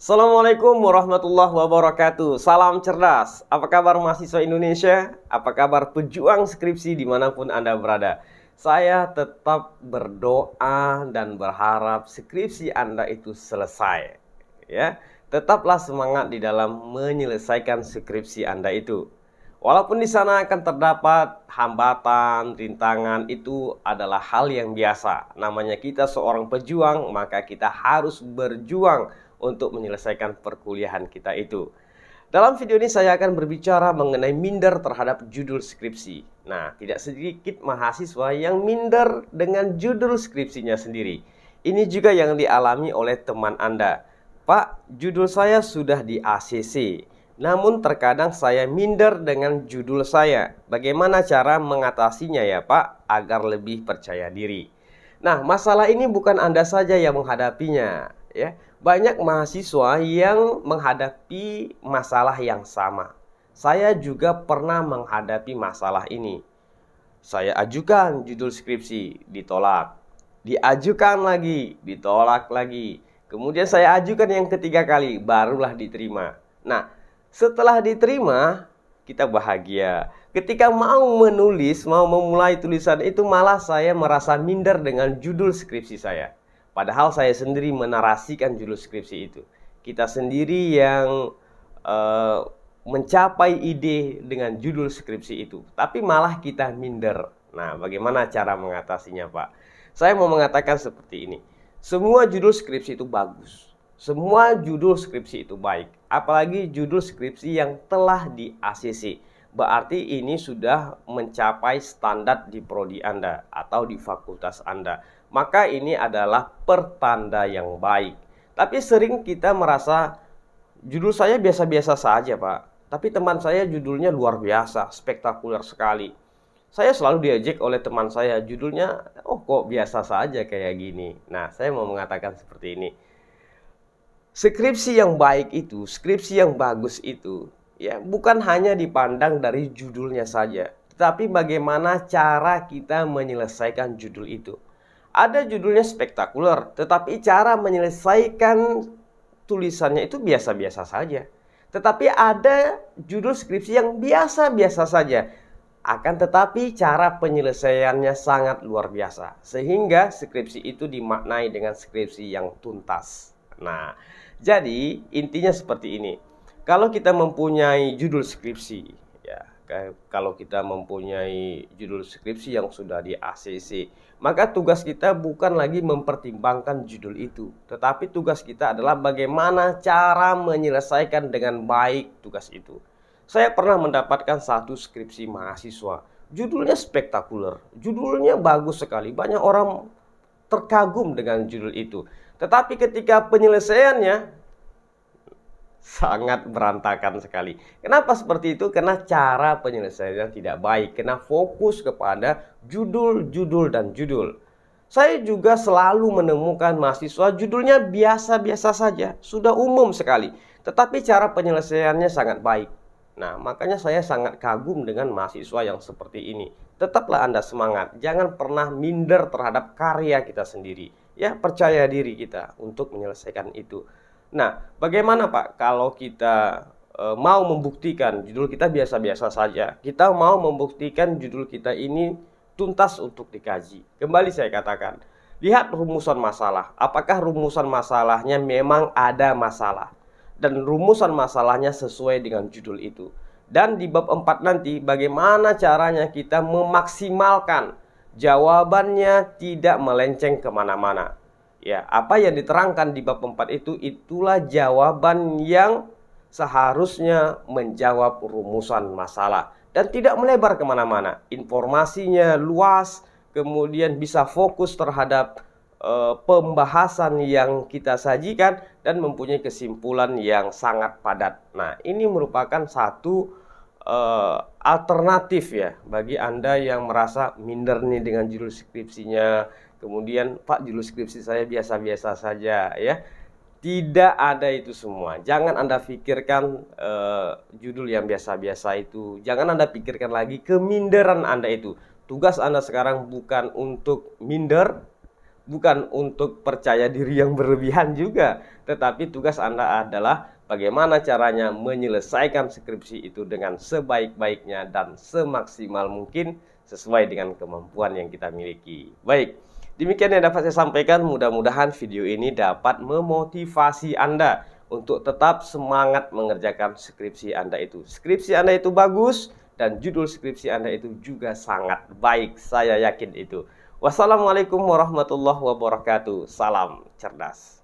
Assalamualaikum warahmatullahi wabarakatuh Salam cerdas Apa kabar mahasiswa Indonesia? Apa kabar pejuang skripsi dimanapun Anda berada? Saya tetap berdoa dan berharap skripsi Anda itu selesai Ya, Tetaplah semangat di dalam menyelesaikan skripsi Anda itu Walaupun di sana akan terdapat hambatan, rintangan, itu adalah hal yang biasa. Namanya kita seorang pejuang, maka kita harus berjuang untuk menyelesaikan perkuliahan kita itu. Dalam video ini saya akan berbicara mengenai minder terhadap judul skripsi. Nah, tidak sedikit mahasiswa yang minder dengan judul skripsinya sendiri. Ini juga yang dialami oleh teman Anda. Pak, judul saya sudah di ACC. Namun terkadang saya minder dengan judul saya. Bagaimana cara mengatasinya ya Pak agar lebih percaya diri? Nah, masalah ini bukan Anda saja yang menghadapinya, ya banyak mahasiswa yang menghadapi masalah yang sama. Saya juga pernah menghadapi masalah ini. Saya ajukan judul skripsi, ditolak. Diajukan lagi, ditolak lagi. Kemudian saya ajukan yang ketiga kali, barulah diterima. Nah, setelah diterima, kita bahagia. Ketika mau menulis, mau memulai tulisan itu malah saya merasa minder dengan judul skripsi saya. Padahal saya sendiri menarasikan judul skripsi itu. Kita sendiri yang uh, mencapai ide dengan judul skripsi itu, tapi malah kita minder. Nah, bagaimana cara mengatasinya, Pak? Saya mau mengatakan seperti ini. Semua judul skripsi itu bagus. Semua judul skripsi itu baik, apalagi judul skripsi yang telah di ACC berarti ini sudah mencapai standar di prodi Anda atau di fakultas Anda. Maka ini adalah pertanda yang baik. Tapi sering kita merasa judul saya biasa-biasa saja, Pak. Tapi teman saya judulnya luar biasa, spektakuler sekali. Saya selalu diajak oleh teman saya, judulnya oh kok biasa saja kayak gini. Nah, saya mau mengatakan seperti ini. Skripsi yang baik itu, skripsi yang bagus itu ya bukan hanya dipandang dari judulnya saja, tetapi bagaimana cara kita menyelesaikan judul itu. Ada judulnya spektakuler, tetapi cara menyelesaikan tulisannya itu biasa-biasa saja. Tetapi ada judul skripsi yang biasa-biasa saja, akan tetapi cara penyelesaiannya sangat luar biasa, sehingga skripsi itu dimaknai dengan skripsi yang tuntas. Nah, jadi intinya seperti ini. Kalau kita mempunyai judul skripsi, ya, kalau kita mempunyai judul skripsi yang sudah di ACC, maka tugas kita bukan lagi mempertimbangkan judul itu, tetapi tugas kita adalah bagaimana cara menyelesaikan dengan baik tugas itu. Saya pernah mendapatkan satu skripsi mahasiswa, judulnya spektakuler, judulnya bagus sekali, banyak orang terkagum dengan judul itu. Tetapi ketika penyelesaiannya sangat berantakan sekali. Kenapa seperti itu? Karena cara penyelesaiannya tidak baik. Karena fokus kepada judul, judul, dan judul. Saya juga selalu menemukan mahasiswa judulnya biasa-biasa saja, sudah umum sekali. Tetapi cara penyelesaiannya sangat baik. Nah, makanya saya sangat kagum dengan mahasiswa yang seperti ini. Tetaplah Anda semangat, jangan pernah minder terhadap karya kita sendiri. Ya, percaya diri kita untuk menyelesaikan itu. Nah, bagaimana Pak kalau kita e, mau membuktikan judul kita biasa-biasa saja? Kita mau membuktikan judul kita ini tuntas untuk dikaji. Kembali saya katakan, lihat rumusan masalah. Apakah rumusan masalahnya memang ada masalah? Dan rumusan masalahnya sesuai dengan judul itu. Dan di bab 4 nanti bagaimana caranya kita memaksimalkan jawabannya tidak melenceng kemana-mana. Ya, apa yang diterangkan di bab 4 itu itulah jawaban yang seharusnya menjawab rumusan masalah dan tidak melebar kemana-mana. Informasinya luas, kemudian bisa fokus terhadap e, pembahasan yang kita sajikan dan mempunyai kesimpulan yang sangat padat. Nah, ini merupakan satu uh, alternatif ya bagi Anda yang merasa minder nih dengan judul skripsinya. Kemudian, Pak, judul skripsi saya biasa-biasa saja ya. Tidak ada itu semua. Jangan Anda pikirkan uh, judul yang biasa-biasa itu. Jangan Anda pikirkan lagi keminderan Anda itu. Tugas Anda sekarang bukan untuk minder, bukan untuk percaya diri yang berlebihan juga, tetapi tugas Anda adalah bagaimana caranya menyelesaikan skripsi itu dengan sebaik-baiknya dan semaksimal mungkin sesuai dengan kemampuan yang kita miliki. Baik, demikian yang dapat saya sampaikan. Mudah-mudahan video ini dapat memotivasi Anda untuk tetap semangat mengerjakan skripsi Anda itu. Skripsi Anda itu bagus dan judul skripsi Anda itu juga sangat baik. Saya yakin itu. Wassalamualaikum warahmatullahi wabarakatuh. Salam cerdas.